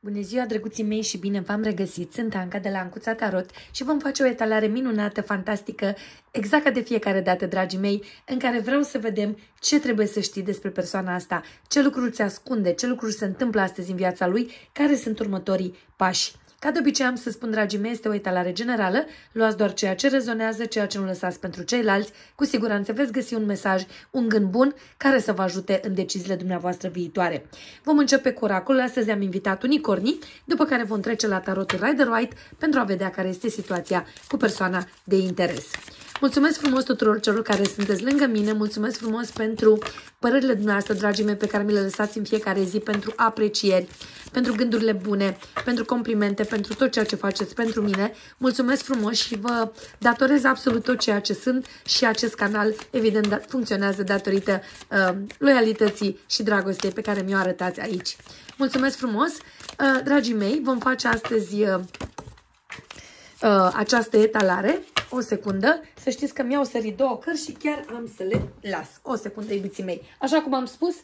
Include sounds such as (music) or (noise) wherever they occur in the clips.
Bună ziua, drăguții mei și bine v-am regăsit! Sunt Anca de la Ancuța Tarot și vom face o etalare minunată, fantastică, exact ca de fiecare dată, dragii mei, în care vreau să vedem ce trebuie să știi despre persoana asta, ce lucruri se ascunde, ce lucruri se întâmplă astăzi în viața lui, care sunt următorii pași. Ca de obicei am să spun, dragii mei, este o etalare generală, luați doar ceea ce rezonează, ceea ce nu lăsați pentru ceilalți, cu siguranță veți găsi un mesaj, un gând bun care să vă ajute în deciziile dumneavoastră viitoare. Vom începe cu oracolul, astăzi am invitat unicornii, după care vom trece la tarotul Rider White pentru a vedea care este situația cu persoana de interes. Mulțumesc frumos tuturor celor care sunteți lângă mine, mulțumesc frumos pentru părerile dumneavoastră, dragii mei, pe care mi le lăsați în fiecare zi, pentru aprecieri, pentru gândurile bune, pentru complimente, pentru tot ceea ce faceți pentru mine. Mulțumesc frumos și vă datorez absolut tot ceea ce sunt și acest canal, evident, da, funcționează datorită uh, loialității și dragostei pe care mi-o arătați aici. Mulțumesc frumos! Uh, dragii mei, vom face astăzi uh, uh, această etalare o secundă, să știți că mi-au sărit două cărți și chiar am să le las. O secundă, iubiții mei. Așa cum am spus,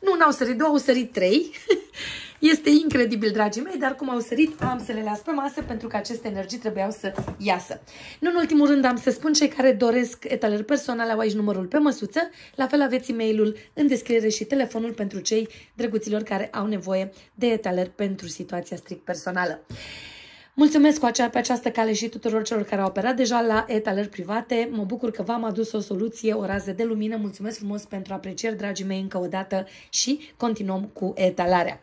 nu n-au sărit două, au sărit trei. (laughs) Este incredibil, dragii mei, dar cum au sărit, am să le las pe masă pentru că aceste energii trebuiau să iasă. Nu în ultimul rând am să spun cei care doresc etalări personale, au aici numărul pe măsuță, la fel aveți e-mailul în descriere și telefonul pentru cei drăguților care au nevoie de etalări pentru situația strict personală. Mulțumesc cu acea, pe această cale și tuturor celor care au operat deja la etaler private. Mă bucur că v-am adus o soluție, o rază de lumină. Mulțumesc frumos pentru aprecieri, dragii mei, încă o dată și continuăm cu etalarea.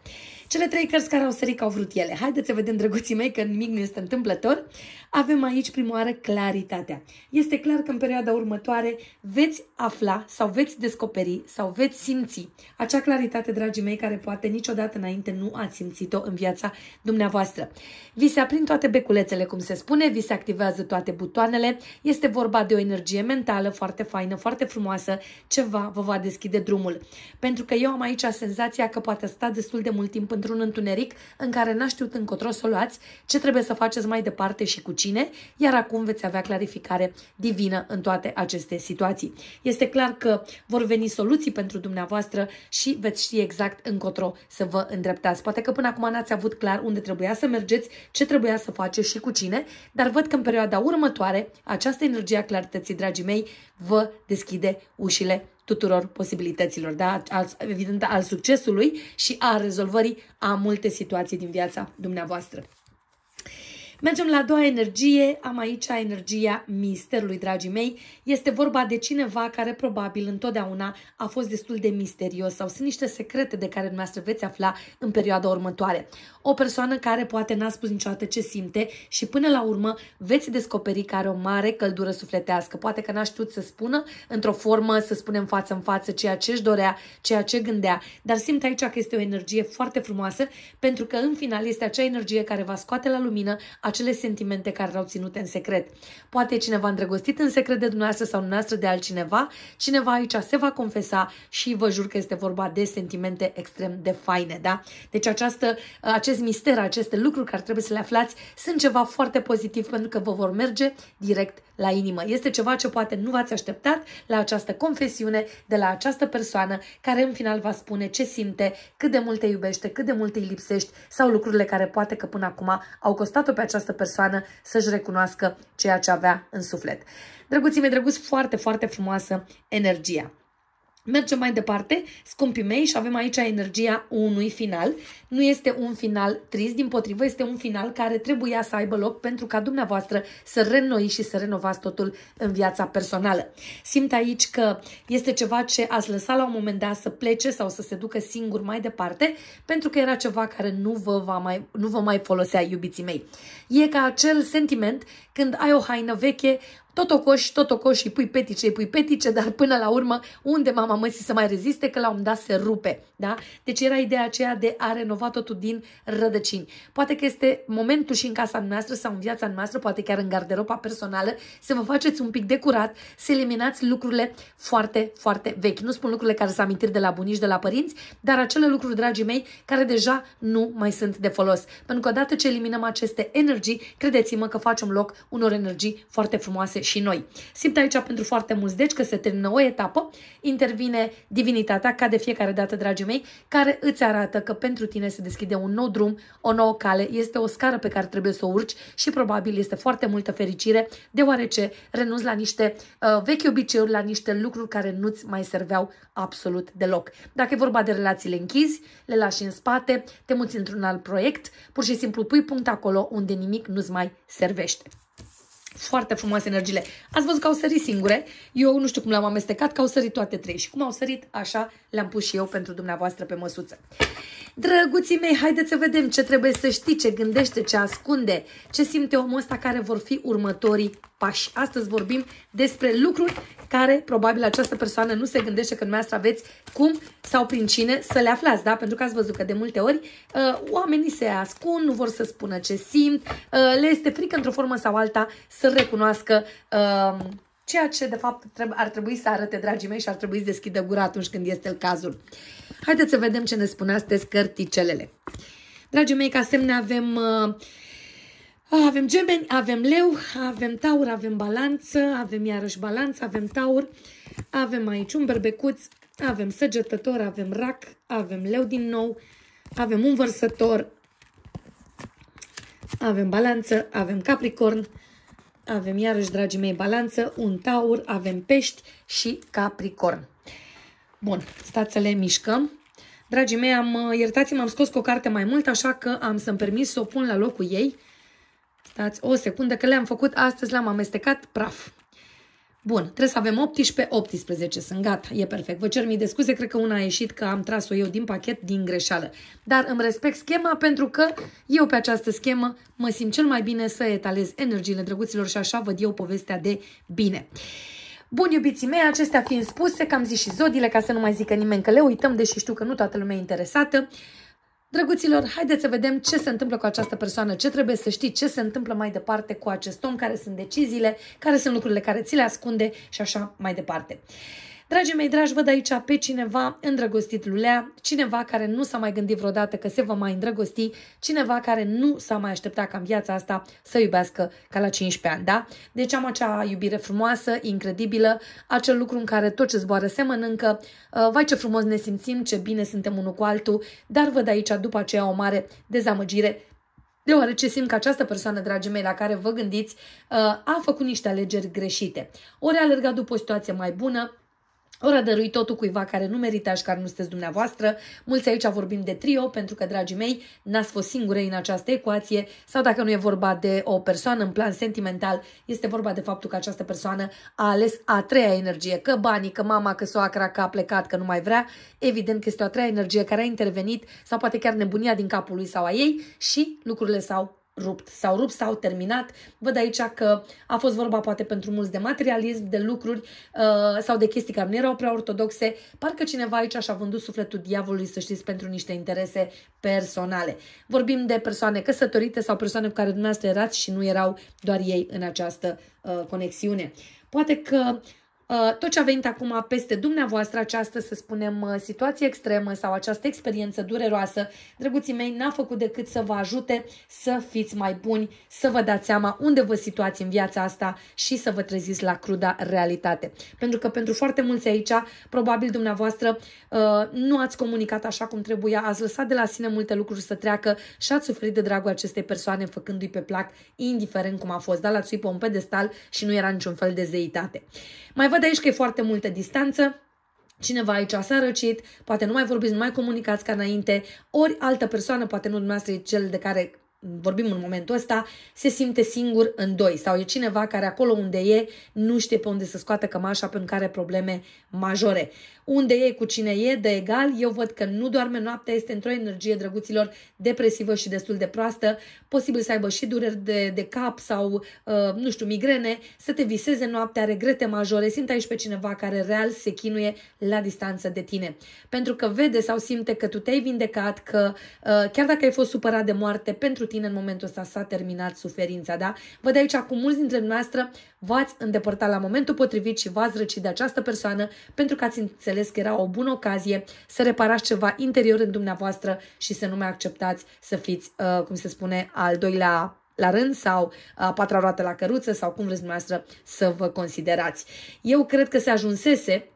Cele trei cărți care au sărit că au vrut ele. Haideți să vedem, drăguții mei, că nimic nu este întâmplător. Avem aici prima oară claritatea. Este clar că în perioada următoare veți afla sau veți descoperi sau veți simți acea claritate, dragii mei, care poate niciodată înainte nu ați simțit-o în viața dumneavoastră. Vi se aprind toate beculețele, cum se spune, vi se activează toate butoanele, este vorba de o energie mentală foarte faină, foarte frumoasă, ceva vă va deschide drumul. Pentru că eu am aici senzația că poate sta destul de mult timp într-un întuneric în care n-a știut încotro să o luați, ce trebuie să faceți mai departe și cu cine, iar acum veți avea clarificare divină în toate aceste situații. Este clar că vor veni soluții pentru dumneavoastră și veți ști exact încotro să vă îndreptați. Poate că până acum n-ați avut clar unde trebuia să mergeți, ce trebuia să faceți și cu cine, dar văd că în perioada următoare această energie a clarității, dragii mei, vă deschide ușile tuturor posibilităților, da? al, evident al succesului și a rezolvării a multe situații din viața dumneavoastră. Mergem la a doua energie, am aici energia misterului, dragii mei. Este vorba de cineva care probabil întotdeauna a fost destul de misterios sau sunt niște secrete de care dumneavoastră veți afla în perioada următoare. O persoană care poate n-a spus niciodată ce simte și până la urmă veți descoperi că are o mare căldură sufletească. Poate că n-a știut să spună într-o formă, să spunem față în față, ceea ce își dorea, ceea ce gândea, dar simt aici că este o energie foarte frumoasă pentru că în final este acea energie care va scoate la lumină acele sentimente care erau ținute în secret. Poate e cineva îndrăgostit în secret de dumneavoastră sau dumneavoastră de altcineva, cineva aici se va confesa și vă jur că este vorba de sentimente extrem de faine, da? Deci această, acest mister, aceste lucruri care trebuie să le aflați sunt ceva foarte pozitiv pentru că vă vor merge direct la inimă. Este ceva ce poate nu v-ați așteptat la această confesiune de la această persoană care în final va spune ce simte, cât de mult te iubește, cât de mult îi lipsești sau lucrurile care poate că până acum au costat-o pe această persoană să-și recunoască ceea ce avea în suflet. Drăguții mei, drăguți, foarte, foarte frumoasă energia. Mergem mai departe, scumpii mei, și avem aici energia unui final. Nu este un final trist, din potrivă, este un final care trebuia să aibă loc pentru ca dumneavoastră să renoi și să renovați totul în viața personală. Simt aici că este ceva ce ați lăsat la un moment dat să plece sau să se ducă singur mai departe, pentru că era ceva care nu vă, va mai, nu vă mai folosea, iubiții mei. E ca acel sentiment când ai o haină veche, tot o tot o coși, îi pui petice, îi pui petice, dar până la urmă, unde mama măsii să mai reziste, că la un dat se rupe. Da? Deci era ideea aceea de a renova totul din rădăcini. Poate că este momentul și în casa noastră sau în viața noastră, poate chiar în garderoba personală, să vă faceți un pic de curat, să eliminați lucrurile foarte, foarte vechi. Nu spun lucrurile care s-au amintit de la bunici, de la părinți, dar acele lucruri, dragii mei, care deja nu mai sunt de folos. Pentru că odată ce eliminăm aceste energii, credeți-mă că facem loc unor energii foarte frumoase și noi. Simt aici pentru foarte mulți, deci că se termină o etapă, intervine divinitatea, ca de fiecare dată, dragii mei, care îți arată că pentru tine se deschide un nou drum, o nouă cale, este o scară pe care trebuie să o urci și probabil este foarte multă fericire, deoarece renunți la niște uh, vechi obiceiuri, la niște lucruri care nu-ți mai serveau absolut deloc. Dacă e vorba de relații, închizi, le lași în spate, te muți într-un alt proiect, pur și simplu pui punct acolo unde nimic nu-ți mai servește foarte frumoase energiile. Ați văzut că au sărit singure, eu nu știu cum le-am amestecat, că au sărit toate trei și cum au sărit, așa le-am pus și eu pentru dumneavoastră pe măsuță. Drăguții mei, haideți să vedem ce trebuie să știi, ce gândește, ce ascunde, ce simte omul ăsta care vor fi următorii pași. Astăzi vorbim despre lucruri care probabil această persoană nu se gândește că dumneavoastră aveți cum sau prin cine să le aflați, da? Pentru că ați văzut că de multe ori uh, oamenii se ascund, nu vor să spună ce simt, uh, le este frică într-o formă sau alta să să-l recunoască uh, ceea ce de fapt ar trebui să arate, dragii mei, și ar trebui să deschidă gura atunci când este cazul. Haideți să vedem ce ne spune astăzi cărticelele. Dragii mei, ca semne avem uh, avem gemeni, avem leu, avem taur, avem balanță, avem iarăși balanță, avem taur, avem aici un berbecuț, avem săgetător, avem rac, avem leu din nou, avem un vărsător, avem balanță, avem capricorn, avem iarăși, dragii mei, balanță, un taur, avem pești și capricorn. Bun, stați să le mișcăm. Dragii mei, am, uh, iertați-mă, am scos cu o carte mai mult, așa că am să-mi permis să o pun la locul ei. Stați o secundă, că le-am făcut astăzi, le-am amestecat praf. Bun, trebuie să avem 18, 18 sunt, gata, e perfect. Vă cer mii de scuze, cred că una a ieșit că am tras-o eu din pachet din greșeală. Dar îmi respect schema pentru că eu pe această schemă mă simt cel mai bine să etalez energiile drăguților și așa văd eu povestea de bine. Bun, iubiții mei, acestea fiind spuse, că am zis și zodiile, ca să nu mai zică nimeni că le uităm, deși știu că nu toată lumea e interesată. Drăguților, haideți să vedem ce se întâmplă cu această persoană, ce trebuie să știi, ce se întâmplă mai departe cu acest om, care sunt deciziile, care sunt lucrurile care ți le ascunde și așa mai departe. Uh, Dragii mei dragi, văd aici pe cineva îndrăgostit lulea, cineva care nu s-a mai gândit vreodată că se va mai îndrăgosti, cineva care nu s-a mai așteptat ca în viața asta să iubească ca la 15 ani, da? Deci am acea iubire frumoasă, incredibilă, acel lucru în care tot ce zboară se mănâncă, uh, vai ce frumos ne simțim, ce bine suntem unul cu altul, dar văd aici după aceea o mare dezamăgire deoarece simt că această persoană, dragii mei, la care vă gândiți, uh, a făcut niște alegeri greșite. Ori a alergat după o situație mai bună, Ora dărui totul cuiva care nu merită și care nu sunteți dumneavoastră. Mulți aici vorbim de trio, pentru că, dragii mei, n-ați fost singure în această ecuație sau dacă nu e vorba de o persoană în plan sentimental, este vorba de faptul că această persoană a ales a treia energie, că banii, că mama, că soacra, că a plecat, că nu mai vrea. Evident că este o a treia energie care a intervenit sau poate chiar nebunia din capul lui sau a ei și lucrurile s-au rupt, s-au rupt, s-au terminat. Văd aici că a fost vorba poate pentru mulți de materialism, de lucruri uh, sau de chestii care nu erau prea ortodoxe. Parcă cineva aici și-a vândut sufletul diavolului, să știți, pentru niște interese personale. Vorbim de persoane căsătorite sau persoane cu care dumneavoastră erați și nu erau doar ei în această uh, conexiune. Poate că Uh, tot ce a venit acum peste dumneavoastră, această, să spunem, uh, situație extremă sau această experiență dureroasă, drăguții mei, n-a făcut decât să vă ajute să fiți mai buni, să vă dați seama unde vă situați în viața asta și să vă treziți la cruda realitate. Pentru că pentru foarte mulți aici, probabil dumneavoastră uh, nu ați comunicat așa cum trebuia, ați lăsat de la sine multe lucruri să treacă și ați suferit de dragul acestei persoane făcându-i pe plac, indiferent cum a fost, dar l-ați pe un pedestal și nu era niciun fel de zeitate. Mai văd aici că e foarte multă distanță, Cineva aici s-a răcit, poate nu mai vorbiți, nu mai comunicați ca înainte, ori altă persoană, poate nu dumneavoastră e cel de care vorbim în momentul ăsta, se simte singur în doi sau e cineva care acolo unde e nu știe pe unde să scoată cămașa pentru care probleme majore. Unde e, cu cine e, de egal, eu văd că nu doarme noaptea, este într-o energie drăguților depresivă și destul de proastă, posibil să aibă și dureri de, de cap sau, uh, nu știu, migrene, să te viseze noaptea, regrete majore, simte aici pe cineva care real se chinuie la distanță de tine. Pentru că vede sau simte că tu te-ai vindecat, că uh, chiar dacă ai fost supărat de moarte pentru tine în momentul ăsta s-a terminat suferința, da? Văd aici cu mulți dintre noastre v-ați îndepărtat la momentul potrivit și v-ați răcit de această persoană pentru că ați înțeles că era o bună ocazie să reparați ceva interior în dumneavoastră și să nu mai acceptați să fiți, uh, cum se spune, al doilea la rând sau uh, a patra roată la căruță sau cum vreți dumneavoastră să vă considerați. Eu cred că se ajunsese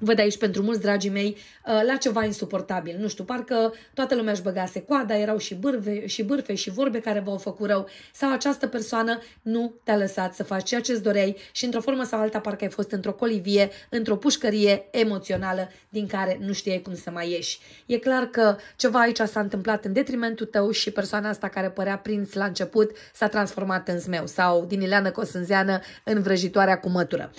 văd aici pentru mulți, dragii mei, uh, la ceva insuportabil. Nu știu, parcă toată lumea își băgase coada, erau și bârve, și bârfe și vorbe care v-au făcut rău sau această persoană nu te-a lăsat să faci ceea ce îți doreai și într-o formă sau alta parcă ai fost într-o colivie, într-o pușcărie emoțională din care nu știai cum să mai ieși. E clar că ceva aici s-a întâmplat în detrimentul tău și persoana asta care părea prins la început s-a transformat în zmeu sau din Ileană Cosânzeană în vrăjitoarea cu mătură.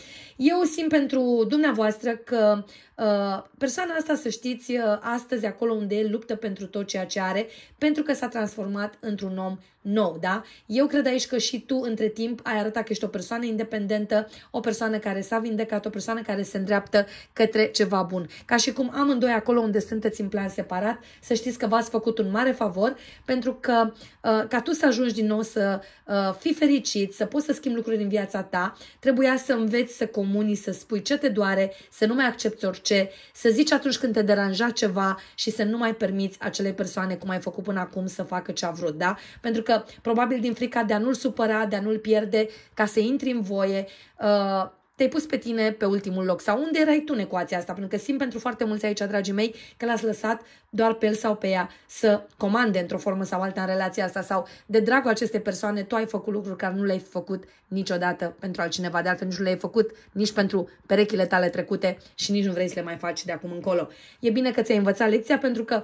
Eu simt pentru dumneavoastră că Uh, persoana asta, să știți, uh, astăzi acolo unde luptă pentru tot ceea ce are, pentru că s-a transformat într-un om nou, da? Eu cred aici că și tu, între timp, ai arătat că ești o persoană independentă, o persoană care s-a vindecat, o persoană care se îndreaptă către ceva bun. Ca și cum amândoi acolo unde sunteți în plan separat, să știți că v-ați făcut un mare favor, pentru că uh, ca tu să ajungi din nou să fii fericit, să poți să schimbi lucruri în viața ta, trebuia să înveți să comuni, să spui ce te doare, să nu mai accepti orice orice, să zici atunci când te deranja ceva și să nu mai permiți acelei persoane, cum ai făcut până acum, să facă ce a vrut, da? Pentru că probabil din frica de a nu-l supăra, de a nu-l pierde, ca să intri în voie, uh, te-ai pus pe tine pe ultimul loc sau unde erai tu în ecuația asta, pentru că simt pentru foarte mulți aici, dragii mei, că l-ați lăsat doar pe el sau pe ea să comande într-o formă sau alta în relația asta sau de dragul acestei persoane tu ai făcut lucruri care nu le-ai făcut niciodată pentru altcineva, de altfel nici nu le-ai făcut nici pentru perechile tale trecute și nici nu vrei să le mai faci de acum încolo. E bine că ți-ai învățat lecția pentru că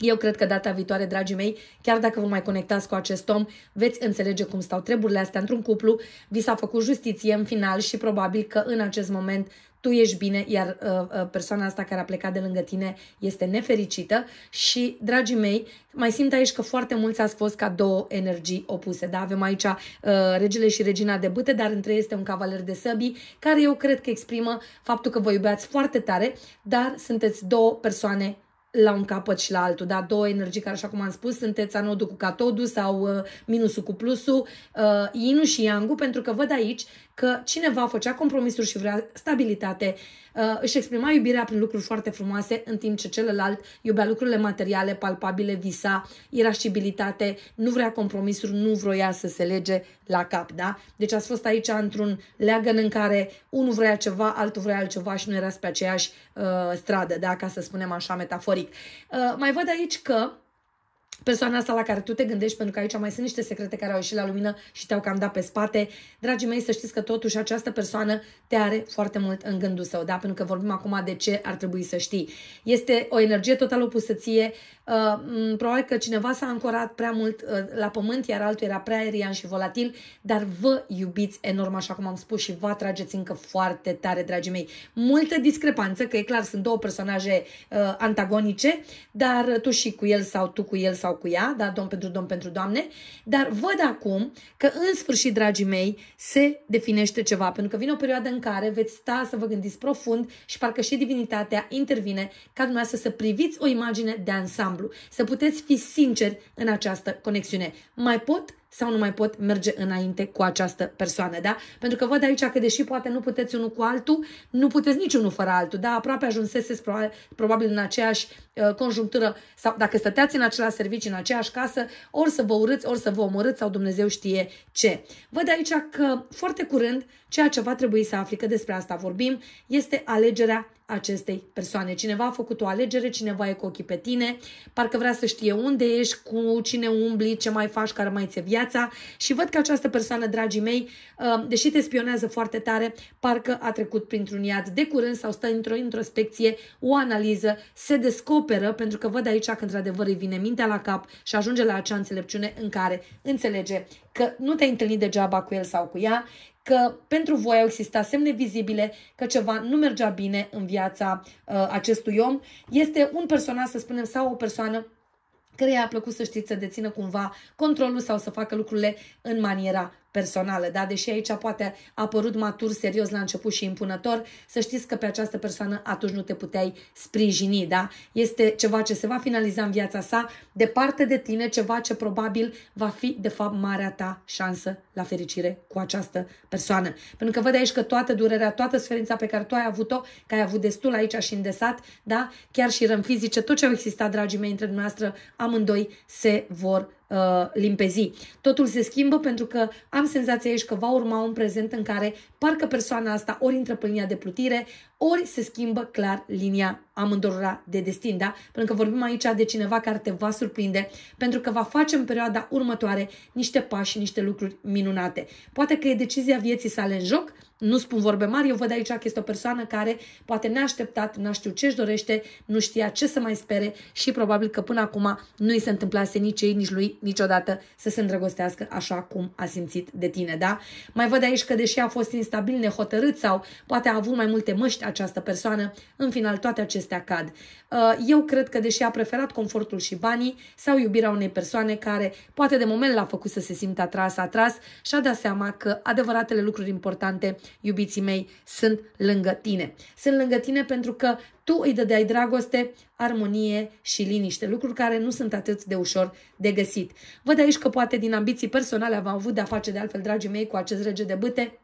eu cred că data viitoare, dragii mei, chiar dacă vă mai conectați cu acest om, veți înțelege cum stau treburile astea într-un cuplu, vi s-a făcut justiție în final și probabil că în acest moment tu ești bine, iar uh, uh, persoana asta care a plecat de lângă tine este nefericită și, dragii mei, mai simt aici că foarte mulți ați fost ca două energii opuse. Da? Avem aici uh, regele și regina de bâte, dar între ei este un cavaler de săbii, care eu cred că exprimă faptul că vă iubeați foarte tare, dar sunteți două persoane la un capăt și la altul, da? Două energii care, așa cum am spus, sunteți anodul cu catodul sau uh, minusul cu plusul, uh, inu și yangu, pentru că văd aici că cineva făcea compromisuri și vrea stabilitate, uh, își exprima iubirea prin lucruri foarte frumoase, în timp ce celălalt iubea lucrurile materiale, palpabile, visa, irascibilitate, nu vrea compromisuri, nu vroia să se lege la cap, da? Deci ați fost aici într-un leagăn în care unul vrea ceva, altul vrea altceva și nu erați pe aceeași uh, stradă, da? Ca să spunem așa metaforic. Uh, mai văd aici că persoana asta la care tu te gândești, pentru că aici mai sunt niște secrete care au ieșit la lumină și te-au cam dat pe spate. Dragii mei, să știți că totuși această persoană te are foarte mult în gândul său, da? Pentru că vorbim acum de ce ar trebui să știi. Este o energie total opusă ție, uh, probabil că cineva s-a ancorat prea mult uh, la pământ, iar altul era prea aerian și volatil, dar vă iubiți enorm, așa cum am spus, și vă atrageți încă foarte tare, dragii mei. Multă discrepanță, că e clar, sunt două personaje uh, antagonice, dar tu și cu el sau tu cu el sau stau cu ea, da, domn pentru domn pentru doamne, dar văd acum că în sfârșit, dragii mei, se definește ceva, pentru că vine o perioadă în care veți sta să vă gândiți profund și parcă și divinitatea intervine ca dumneavoastră să priviți o imagine de ansamblu, să puteți fi sinceri în această conexiune. Mai pot sau nu mai pot merge înainte cu această persoană, da? Pentru că văd aici că deși poate nu puteți unul cu altul, nu puteți niciunul fără altul, da? Aproape ajunseseți probabil în aceeași uh, conjunctură sau dacă stăteați în același serviciu, în aceeași casă, ori să vă urâți, ori să vă omorâți sau Dumnezeu știe ce. Văd aici că foarte curând ceea ce va trebui să afli că despre asta vorbim este alegerea acestei persoane. Cineva a făcut o alegere, cineva e cu ochii pe tine, parcă vrea să știe unde ești, cu cine umbli, ce mai faci, care mai ți viața și văd că această persoană, dragii mei, uh, deși te spionează foarte tare, parcă a trecut printr-un iad de curând sau stă într-o introspecție, o analiză, se descoperă, pentru că văd aici că într-adevăr îi vine mintea la cap și ajunge la acea înțelepciune în care înțelege că nu te-ai întâlnit degeaba cu el sau cu ea, că pentru voi au existat semne vizibile că ceva nu mergea bine în viața uh, acestui om. Este un personaj, să spunem, sau o persoană care i-a plăcut să știți să dețină cumva controlul sau să facă lucrurile în maniera personală, da? Deși aici poate a apărut matur, serios la început și impunător, să știți că pe această persoană atunci nu te puteai sprijini, da? Este ceva ce se va finaliza în viața sa, departe de tine, ceva ce probabil va fi, de fapt, marea ta șansă la fericire cu această persoană. Pentru că văd aici că toată durerea, toată suferința pe care tu ai avut-o, că ai avut destul aici și îndesat, da? Chiar și răm fizice, tot ce au existat, dragii mei, între dumneavoastră, amândoi se vor Uh, limpezi. Totul se schimbă pentru că am senzația aici că va urma un prezent în care parcă persoana asta ori intră pe linia de plutire, ori se schimbă clar linia amândurora de destin, da? Pentru că vorbim aici de cineva care te va surprinde, pentru că va face în perioada următoare niște pași, niște lucruri minunate. Poate că e decizia vieții sale în joc, nu spun vorbe mari, eu văd aici că este o persoană care poate neașteptat, n știu ce își dorește, nu știa ce să mai spere și probabil că până acum nu i se întâmplase nici ei, nici lui niciodată să se îndrăgostească așa cum a simțit de tine, da? Mai văd aici că deși a fost instabil, nehotărât sau poate a avut mai multe măști această persoană, în final toate acestea cad. Uh, eu cred că deși a preferat confortul și banii sau iubirea unei persoane care poate de moment l-a făcut să se simtă atras, atras și a dat seama că adevăratele lucruri importante iubiții mei, sunt lângă tine. Sunt lângă tine pentru că tu îi dădeai dragoste, armonie și liniște, lucruri care nu sunt atât de ușor de găsit. Văd aici că poate din ambiții personale am avut de-a face de altfel, dragii mei, cu acest rege de bâte,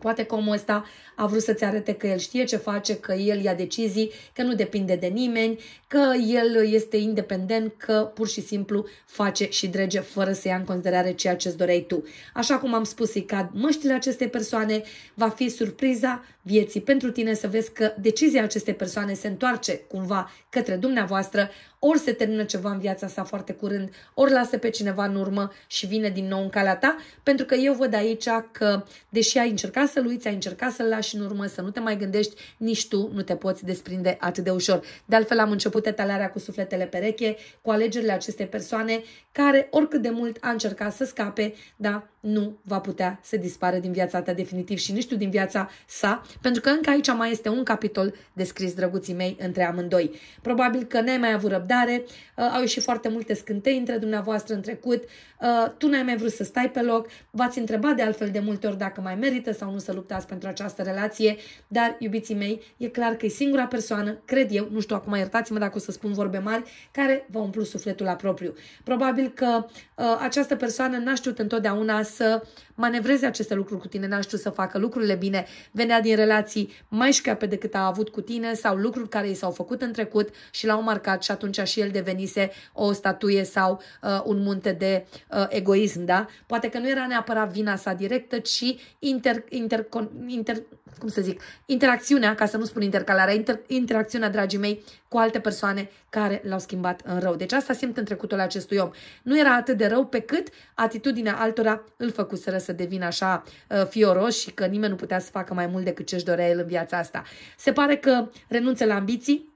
Poate că omul ăsta a vrut să-ți arate că el știe ce face, că el ia decizii, că nu depinde de nimeni, că el este independent, că pur și simplu face și drege fără să ia în considerare ceea ce ți doreai tu. Așa cum am spus, îi cad măștile acestei persoane, va fi surpriza vieții pentru tine să vezi că decizia acestei persoane se întoarce cumva către dumneavoastră, ori se termină ceva în viața sa foarte curând, ori lasă pe cineva în urmă și vine din nou în calea ta, pentru că eu văd aici că, deși ai încercat să-l uiți, ai încercat să-l lași în urmă, să nu te mai gândești, nici tu nu te poți desprinde atât de ușor. De altfel, am început etalarea cu sufletele pereche, cu alegerile acestei persoane, care, oricât de mult a încercat să scape, da, nu va putea să dispară din viața ta definitiv și nici tu din viața sa, pentru că încă aici mai este un capitol descris, drăguții mei, între amândoi. Probabil că n-ai mai avut răbdare, uh, au ieșit foarte multe scântei între dumneavoastră în trecut, uh, tu n-ai mai vrut să stai pe loc, v-ați întrebat de altfel de multe ori dacă mai merită sau nu să luptați pentru această relație, dar, iubiții mei, e clar că e singura persoană, cred eu, nu știu acum, iertați-mă dacă o să spun vorbe mari, care v-a umplut sufletul la propriu. Probabil că uh, această persoană n-a știut întotdeauna să manevreze aceste lucruri cu tine, n-a știut să facă lucrurile bine, venea din relații mai șcape decât a avut cu tine sau lucruri care i s-au făcut în trecut și l-au marcat și atunci și el devenise o statuie sau uh, un munte de uh, egoism, da? Poate că nu era neapărat vina sa directă, ci inter, inter, inter, cum să zic, interacțiunea, ca să nu spun intercalarea, inter, interacțiunea, dragii mei, cu alte persoane care l-au schimbat în rău. Deci asta simt în trecutul acestui om. Nu era atât de rău pe cât atitudinea altora îl făcuseră să devină așa uh, fioros și că nimeni nu putea să facă mai mult decât ce-și dorea el în viața asta. Se pare că renunță la ambiții,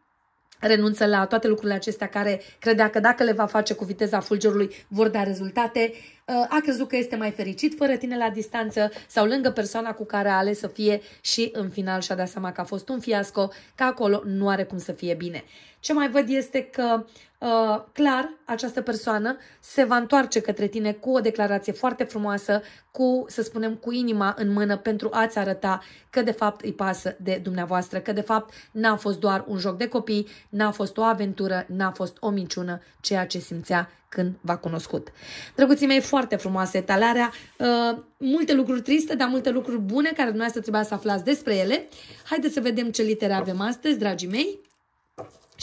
renunță la toate lucrurile acestea care credea că dacă le va face cu viteza fulgerului vor da rezultate a crezut că este mai fericit fără tine la distanță sau lângă persoana cu care a ales să fie și în final și-a dat seama că a fost un fiasco, că acolo nu are cum să fie bine. Ce mai văd este că uh, clar, această persoană se va întoarce către tine cu o declarație foarte frumoasă, cu, să spunem, cu inima în mână pentru a-ți arăta că de fapt îi pasă de dumneavoastră, că de fapt n-a fost doar un joc de copii, n-a fost o aventură, n-a fost o minciună, ceea ce simțea când v-a cunoscut. Drăguții mei, foarte frumoasă etalarea, uh, multe lucruri triste, dar multe lucruri bune care dumneavoastră trebuia să aflați despre ele. Haideți să vedem ce litere avem astăzi, dragii mei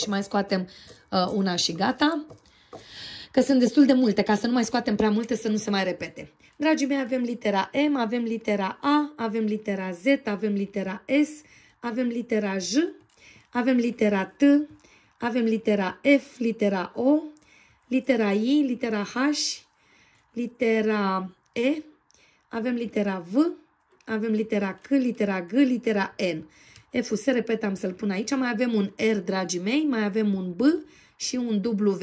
și mai scoatem uh, una și gata. Că sunt destul de multe, ca să nu mai scoatem prea multe, să nu se mai repete. Dragii mei, avem litera M, avem litera A, avem litera Z, avem litera S, avem litera J, avem litera T, avem litera F, litera O, litera I, litera H, litera E, avem litera V, avem litera C, litera G, litera N se repet, am să-l pun aici, mai avem un R, dragii mei, mai avem un B și un W.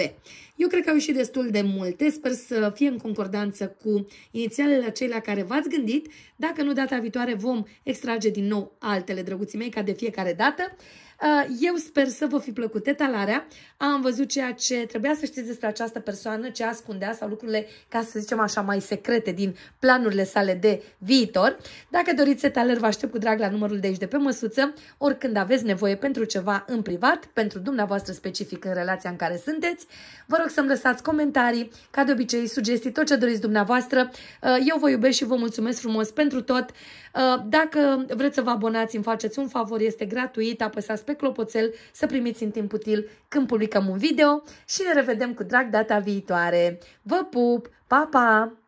Eu cred că au ieșit destul de multe, sper să fie în concordanță cu inițialele acelea care v-ați gândit. Dacă nu, data viitoare vom extrage din nou altele, drăguții mei, ca de fiecare dată. Uh, eu sper să vă fi plăcut etalarea. Am văzut ceea ce trebuia să știți despre această persoană, ce ascundea sau lucrurile, ca să zicem așa, mai secrete din planurile sale de viitor. Dacă doriți detalări, vă aștept cu drag la numărul de aici de pe măsuță, oricând aveți nevoie pentru ceva în privat, pentru dumneavoastră specific în relația în care sunteți. Vă rog să-mi lăsați comentarii, ca de obicei, sugestii, tot ce doriți dumneavoastră. Uh, eu vă iubesc și vă mulțumesc frumos pentru tot. Uh, dacă vreți să vă abonați, îmi faceți un favor, este gratuit, apăsați pe clopoțel să primiți în timp util când publicăm un video și ne revedem cu drag data viitoare. Vă pup! Pa, pa!